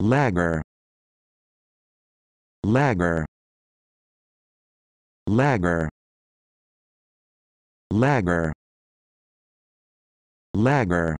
Lager. Lager. Lager. Lager. Lager.